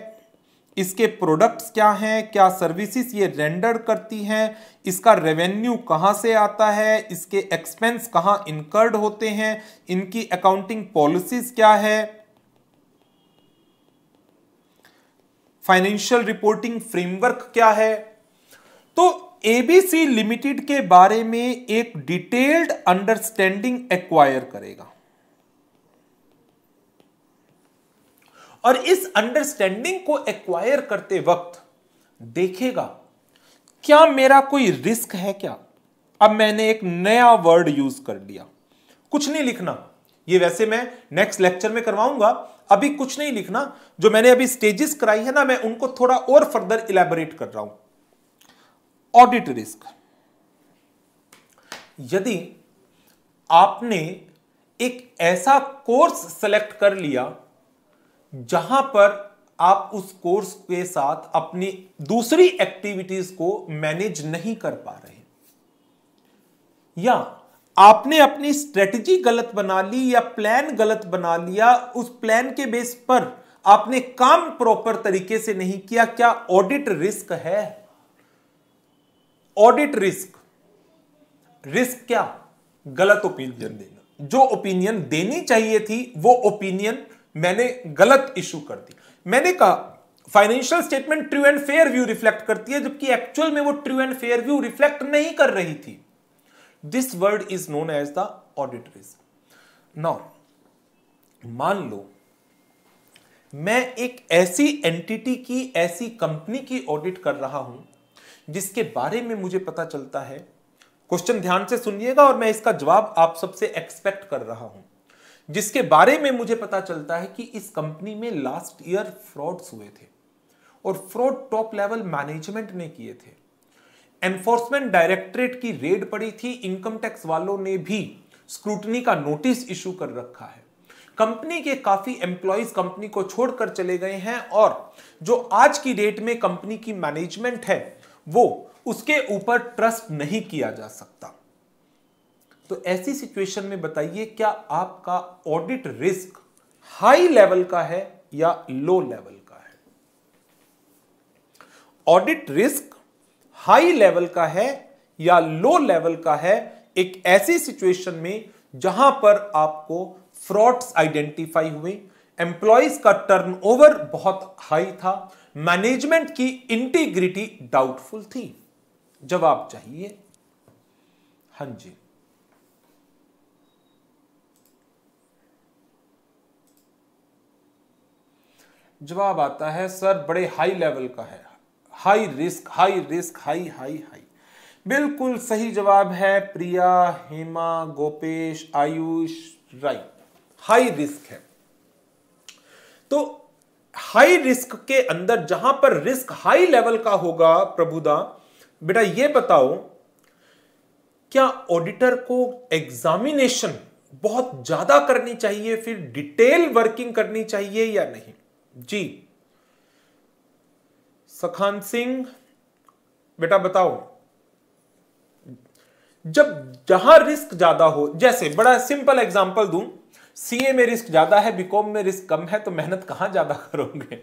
इसके प्रोडक्ट्स क्या हैं क्या सर्विसेज ये रेंडर करती हैं इसका रेवेन्यू कहाँ से आता है इसके एक्सपेंस कहाँ इनकर्ड होते हैं इनकी अकाउंटिंग पॉलिसीज क्या है फाइनेंशियल रिपोर्टिंग फ्रेमवर्क क्या है तो एबीसी लिमिटेड के बारे में एक डिटेल्ड अंडरस्टैंडिंग एक्वायर करेगा और इस अंडरस्टैंडिंग को एक्वायर करते वक्त देखेगा क्या मेरा कोई रिस्क है क्या अब मैंने एक नया वर्ड यूज कर लिया कुछ नहीं लिखना ये वैसे मैं नेक्स्ट लेक्चर में करवाऊंगा अभी कुछ नहीं लिखना जो मैंने अभी स्टेजेस कराई है ना मैं उनको थोड़ा और फर्दर इलेबोरेट कर रहा हूं ऑडिट रिस्क यदि आपने एक ऐसा कोर्स सेलेक्ट कर लिया जहां पर आप उस कोर्स के साथ अपनी दूसरी एक्टिविटीज को मैनेज नहीं कर पा रहे या आपने अपनी स्ट्रेटजी गलत बना ली या प्लान गलत बना लिया उस प्लान के बेस पर आपने काम प्रॉपर तरीके से नहीं किया क्या ऑडिट रिस्क है ऑडिट रिस्क रिस्क क्या गलत ओपिनियन देना जो ओपिनियन देनी चाहिए थी वो ओपिनियन मैंने गलत इशू कर दी मैंने कहा financial statement true and fair view reflect करती है जबकि एक्चुअल में वो true and fair view reflect नहीं कर रही थी this word is known as the audit risk now मान लो मैं एक ऐसी एंटिटी की ऐसी कंपनी की ऑडिट कर रहा हूं जिसके बारे में मुझे पता चलता है क्वेश्चन ध्यान से सुनिएगा और मैं इसका जवाब आप सबसे एक्सपेक्ट कर रहा हूं जिसके बारे में मुझे पता चलता है कि इस कंपनी में लास्ट ईयर फ्रॉड्स हुए थे और फ्रॉड टॉप लेवल मैनेजमेंट ने किए थे एनफोर्समेंट डायरेक्टरेट की रेड पड़ी थी इनकम टैक्स वालों ने भी स्क्रूटनी का नोटिस इशू कर रखा है कंपनी के काफी एम्प्लॉयज कंपनी को छोड़कर चले गए हैं और जो आज की डेट में कंपनी की मैनेजमेंट है वो उसके ऊपर ट्रस्ट नहीं किया जा सकता तो ऐसी सिचुएशन में बताइए क्या आपका ऑडिट रिस्क हाई लेवल का है या लो लेवल का है ऑडिट रिस्क हाई लेवल का है या लो लेवल का है एक ऐसी सिचुएशन में जहां पर आपको फ्रॉड्स आइडेंटिफाई हुए एम्प्लॉयज का टर्नओवर बहुत हाई था मैनेजमेंट की इंटीग्रिटी डाउटफुल थी जवाब चाहिए हां जी जवाब आता है सर बड़े हाई लेवल का है high risk high risk high high high बिल्कुल सही जवाब है Priya Hema Gopesh Ayush right high risk है तो हाई रिस्क के अंदर जहां पर रिस्क हाई लेवल का होगा प्रभुदा बेटा ये बताओ क्या ऑडिटर को एग्जामिनेशन बहुत ज्यादा करनी चाहिए फिर डिटेल वर्किंग करनी चाहिए या नहीं जी सखान सिंह बेटा बताओ जब जहां रिस्क ज्यादा हो जैसे बड़ा सिंपल एग्जांपल दूं सीए में रिस्क ज्यादा है बीकॉम में रिस्क कम है तो मेहनत कहां ज्यादा करोगे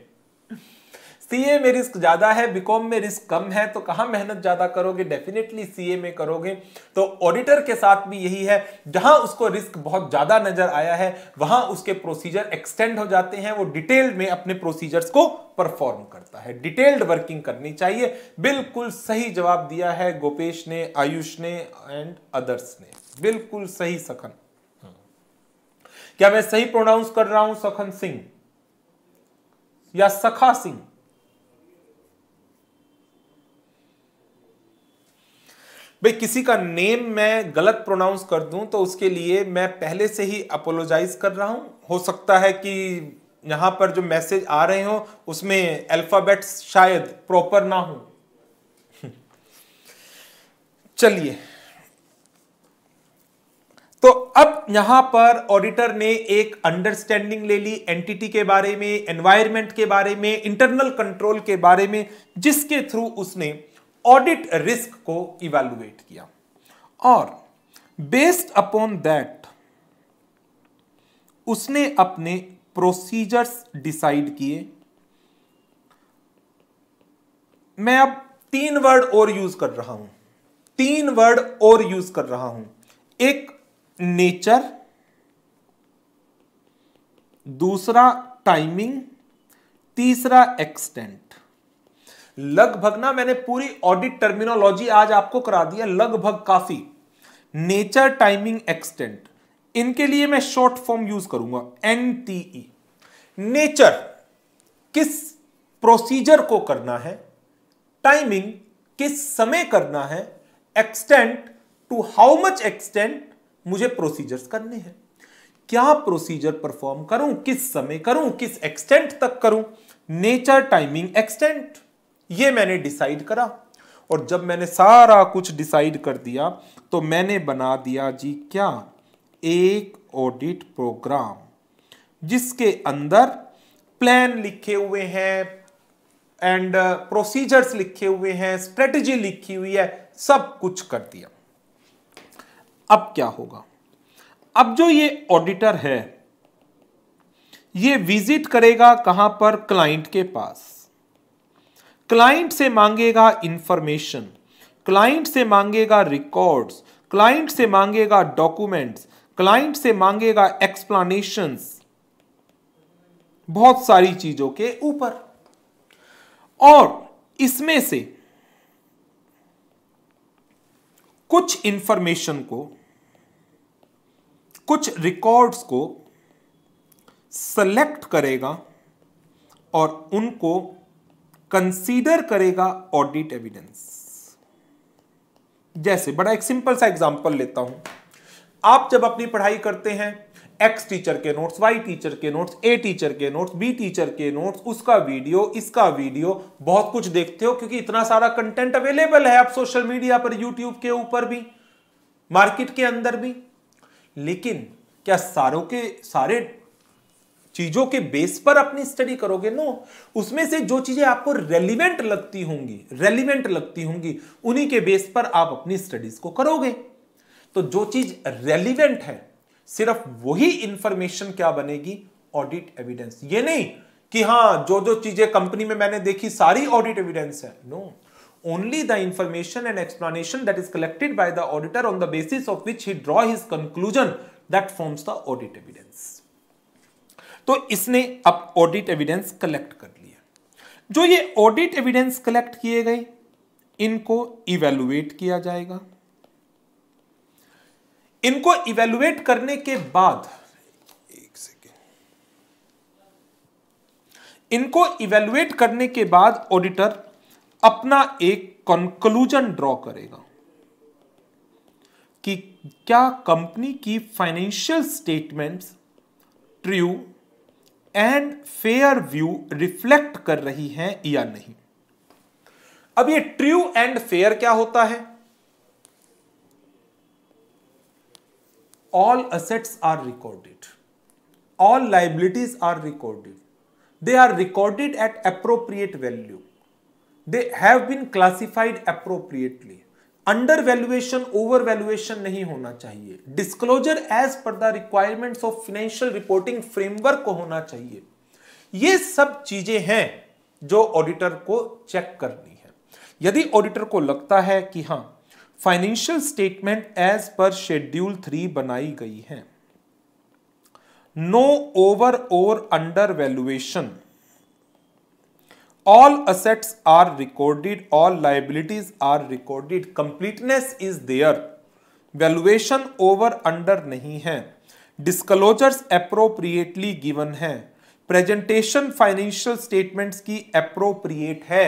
सीए में रिस्क ज़्यादा है बीकॉम में रिस्क कम है तो कहां मेहनत ज़्यादा करोगे डेफिनेटली सीए में करोगे तो ऑडिटर के साथ भी यही है जहां उसको रिस्क बहुत ज़्यादा नज़र आया है वहां उसके प्रोसीजर एक्सटेंड हो जाते हैं वो डिटेल में अपने प्रोसीजर्स को परफॉर्म करता है डिटेल्ड वर्किंग करनी चाहिए बिल्कुल सही जवाब दिया है गोपेश ने आयुष ने एंड अदर्स ने बिल्कुल सही सखन हम्म। क्या मैं सही प्रोनाउंस कर रहा हूं सखन सिंह या सखा सिंह भाई किसी का नेम मैं गलत प्रोनाउंस कर दूं तो उसके लिए मैं पहले से ही अपोलोजाइज कर रहा हूं हो सकता है कि यहां पर जो मैसेज आ रहे हो उसमें अल्फ़ाबेट्स शायद प्रॉपर ना हो चलिए तो अब यहां पर ऑडिटर ने एक अंडरस्टैंडिंग ले ली एंटिटी के बारे में एनवायरमेंट के बारे में इंटरनल कंट्रोल के बारे में जिसके थ्रू उसने ऑडिट रिस्क को इवेलुएट किया और बेस्ड अपॉन दैट उसने अपने प्रोसीजर्स डिसाइड किए मैं अब तीन वर्ड और यूज कर रहा हूं तीन वर्ड और यूज कर रहा हूं एक नेचर दूसरा टाइमिंग तीसरा एक्सटेंट लगभग ना मैंने पूरी ऑडिट टर्मिनोलॉजी आज आपको करा दिया लगभग काफी नेचर टाइमिंग एक्सटेंट इनके लिए मैं शॉर्ट फॉर्म यूज करूंगा एनटीई नेचर e। किस प्रोसीजर को करना है टाइमिंग किस समय करना है extent to how much extent मुझे प्रोसीजर्स करने हैं क्या प्रोसीजर परफॉर्म करूं किस समय करूं किस एक्सटेंट तक करूं नेचर टाइमिंग एक्सटेंट ये मैंने डिसाइड करा और जब मैंने सारा कुछ डिसाइड कर दिया तो मैंने बना दिया जी क्या एक ऑडिट प्रोग्राम जिसके अंदर प्लान लिखे हुए हैं एंड प्रोसीजर्स लिखे हुए हैं स्ट्रेटजी लिखी हुई है सब कुछ कर दिया अब क्या होगा अब जो ये ऑडिटर है ये विजिट करेगा कहां पर क्लाइंट के पास क्लाइंट से मांगेगा इंफॉर्मेशन क्लाइंट से मांगेगा रिकॉर्ड्स क्लाइंट से मांगेगा डॉक्यूमेंट्स क्लाइंट से मांगेगा एक्सप्लानेशंस बहुत सारी चीजों के ऊपर और इसमें से कुछ इंफॉर्मेशन को कुछ रिकॉर्ड्स को सेलेक्ट करेगा और उनको कंसीडर करेगा ऑडिट एविडेंस जैसे बड़ा एक सिंपल सा एग्जांपल लेता हूं आप जब अपनी पढ़ाई करते हैं एक्स टीचर के नोट्स वाई टीचर के नोट्स ए टीचर के नोट्स बी टीचर के नोट्स उसका वीडियो इसका वीडियो बहुत कुछ देखते हो क्योंकि इतना सारा कंटेंट अवेलेबल है आप सोशल मीडिया पर यूट्यूब के ऊपर भी मार्केट के अंदर भी लेकिन क्या सारों के सारे चीजों के बेस पर अपनी स्टडी करोगे नो उसमें से जो चीजें आपको रेलिवेंट लगती होंगी रेलिवेंट लगती होंगी उन्हीं के बेस पर आप अपनी स्टडीज को करोगे तो जो चीज रेलिवेंट है सिर्फ वही इंफॉर्मेशन क्या बनेगी ऑडिट एविडेंस ये नहीं कि हाँ जो जो चीजें कंपनी में मैंने देखी सारी ऑडिट एविडेंस है no only the information and explanation that is collected by the auditor on the basis of which he draw his conclusion that forms the audit evidence तो इसने अब ऑडिट एविडेंस कलेक्ट कर लिया जो ये audit evidence collect किए गए इनको इवेलुएट किया जाएगा इनको इवेलुएट करने के बाद इनको इवेलुएट करने के बाद ऑडिटर अपना एक कंक्लूजन ड्रॉ करेगा कि क्या कंपनी की financial statements true and fair view reflect कर रही है या नहीं अब ये ट्रू एंड फेयर क्या होता है all assets are recorded all liabilities are recorded they are recorded at appropriate value they have been classified appropriately under valuation over valuation नहीं होना चाहिए disclosure as per the requirements of financial reporting framework को होना चाहिए ये सब चीजें हैं जो ऑडिटर को चेक करनी है यदि ऑडिटर को लगता है कि हाँ financial statement as per schedule three बनाई गई है नो ओवर और under valuation all assets are recorded all liabilities are recorded completeness is there valuation over under नहीं है डिस्कलोजर्स अप्रोप्रिएटली गिवन है प्रेजेंटेशन फाइनेंशियल स्टेटमेंट्स की अप्रोप्रिएट है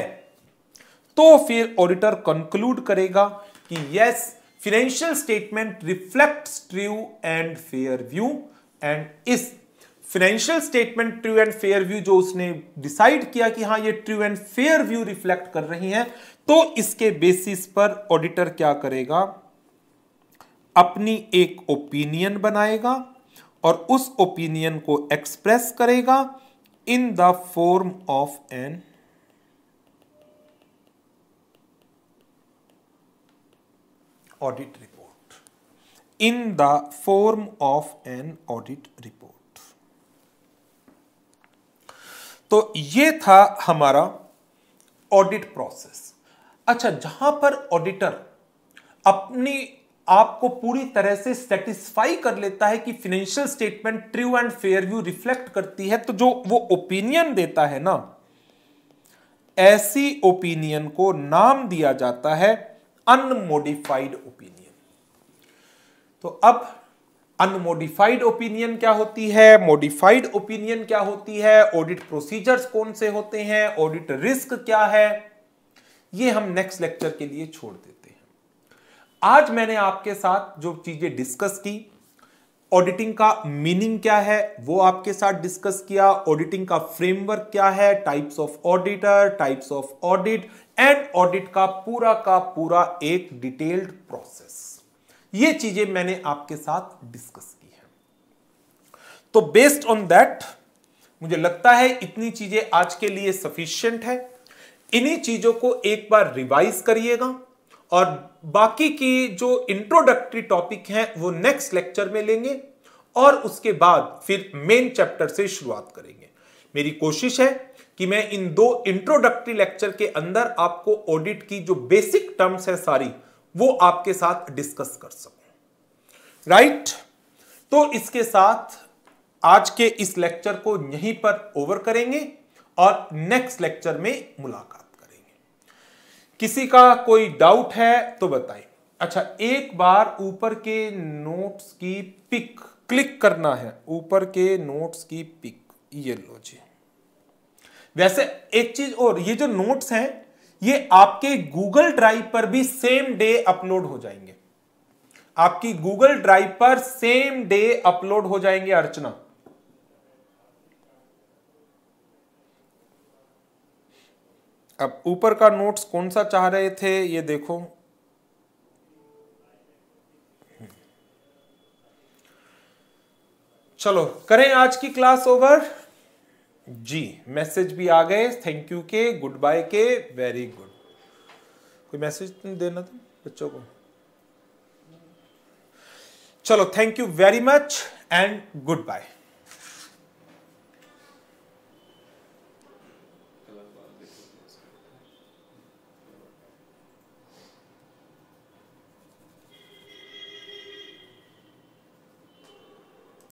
तो फिर ऑडिटर कंक्लूड करेगा कि yes financial statement reflects true and fair view and इस financial statement true and fair view जो उसने डिसाइड किया कि हाँ ये true and fair view reflect कर रही है तो इसके बेसिस पर ऑडिटर क्या करेगा अपनी एक ओपिनियन बनाएगा और उस ओपिनियन को एक्सप्रेस करेगा in the form of an audit report in the form of an audit report तो ये था हमारा ऑडिट प्रोसेस अच्छा जहां पर ऑडिटर अपनी आपको पूरी तरह से सेटिस्फाई कर लेता है कि financial statement true and fair view reflect करती है तो जो वो ओपिनियन देता है ना ऐसी ओपिनियन को नाम दिया जाता है अनमोडिफाइड ओपिनियन तो अब अनमोडिफाइड ओपिनियन क्या होती है मॉडिफाइड ओपिनियन क्या होती है ऑडिट प्रोसीजर्स कौन से होते हैं ऑडिट रिस्क क्या है ये हम नेक्स्ट लेक्चर के लिए छोड़ देते हैं आज मैंने आपके साथ जो चीजें डिस्कस की ऑडिटिंग का मीनिंग क्या है वो आपके साथ डिस्कस किया ऑडिटिंग का फ्रेमवर्क क्या है types of auditor types of audit and audit का पूरा का पूरा एक डिटेल्ड प्रोसेस ये चीजें मैंने आपके साथ डिस्कस की है तो बेस्ड ऑन दैट मुझे लगता है इतनी चीजें आज के लिए सफिशियंट है इन्हीं चीजों को एक बार रिवाइज करिएगा और बाकी की जो इंट्रोडक्टरी टॉपिक हैं वो नेक्स्ट लेक्चर में लेंगे और उसके बाद फिर मेन चैप्टर से शुरुआत करेंगे मेरी कोशिश है कि मैं इन दो इंट्रोडक्टरी लेक्चर के अंदर आपको ऑडिट की जो बेसिक टर्म्स है सारी वो आपके साथ डिस्कस कर सकूं राइट तो इसके साथ आज के इस लेक्चर को यहीं पर ओवर करेंगे और नेक्स्ट लेक्चर में मुलाकात करेंगे किसी का कोई डाउट है तो बताएं अच्छा एक बार ऊपर के नोट्स की पिक क्लिक करना है ऊपर के नोट्स की पिक ये लो जी वैसे एक चीज और ये जो नोट्स हैं ये आपके गूगल ड्राइव पर भी सेम डे अपलोड हो जाएंगे आपकी गूगल ड्राइव पर सेम डे अपलोड हो जाएंगे अर्चना अब ऊपर का नोट्स कौन सा चाह रहे थे ये देखो चलो करें आज की क्लास ओवर जी मैसेज भी आ गए थैंक यू के गुड बाय के वेरी गुड कोई मैसेज तो देना था बच्चों को चलो thank you very much and good bye